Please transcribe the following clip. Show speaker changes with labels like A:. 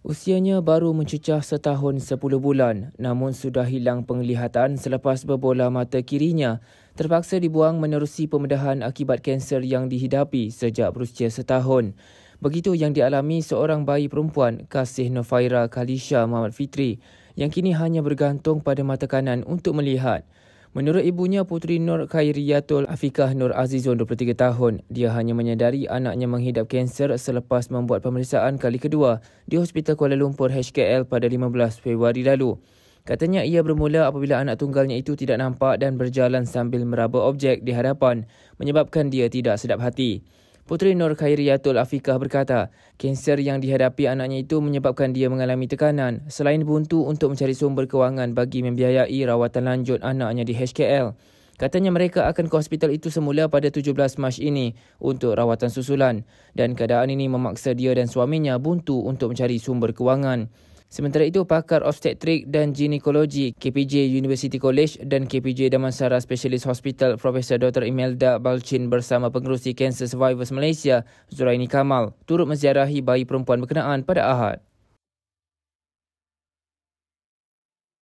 A: Usianya baru mencucah setahun sepuluh bulan namun sudah hilang penglihatan selepas berbola mata kirinya terpaksa dibuang menerusi pembedahan akibat kanser yang dihidapi sejak berusia setahun. Begitu yang dialami seorang bayi perempuan Kasih Nofaira Kalisha Muhammad Fitri yang kini hanya bergantung pada mata kanan untuk melihat. Menurut ibunya, Puteri Nur Khairiyatul Afiqah Nur Azizun, 23 tahun, dia hanya menyadari anaknya menghidap kanser selepas membuat pemeriksaan kali kedua di Hospital Kuala Lumpur HKL pada 15 Februari lalu. Katanya ia bermula apabila anak tunggalnya itu tidak nampak dan berjalan sambil meraba objek di hadapan menyebabkan dia tidak sedap hati. Puteri Nur Khairiyatul Afiqah berkata, kanser yang dihadapi anaknya itu menyebabkan dia mengalami tekanan selain buntu untuk mencari sumber kewangan bagi membiayai rawatan lanjut anaknya di HKL. Katanya mereka akan ke hospital itu semula pada 17 Mac ini untuk rawatan susulan dan keadaan ini memaksa dia dan suaminya buntu untuk mencari sumber kewangan. Sementara itu, pakar obstetrik dan ginekologi KPJ University College dan KPJ Damansara Specialist Hospital Prof. Dr. Imelda Balchin bersama Pengurusi Cancer Survivors Malaysia Zuraini Kamal turut menziarahi bayi perempuan berkenaan pada Ahad.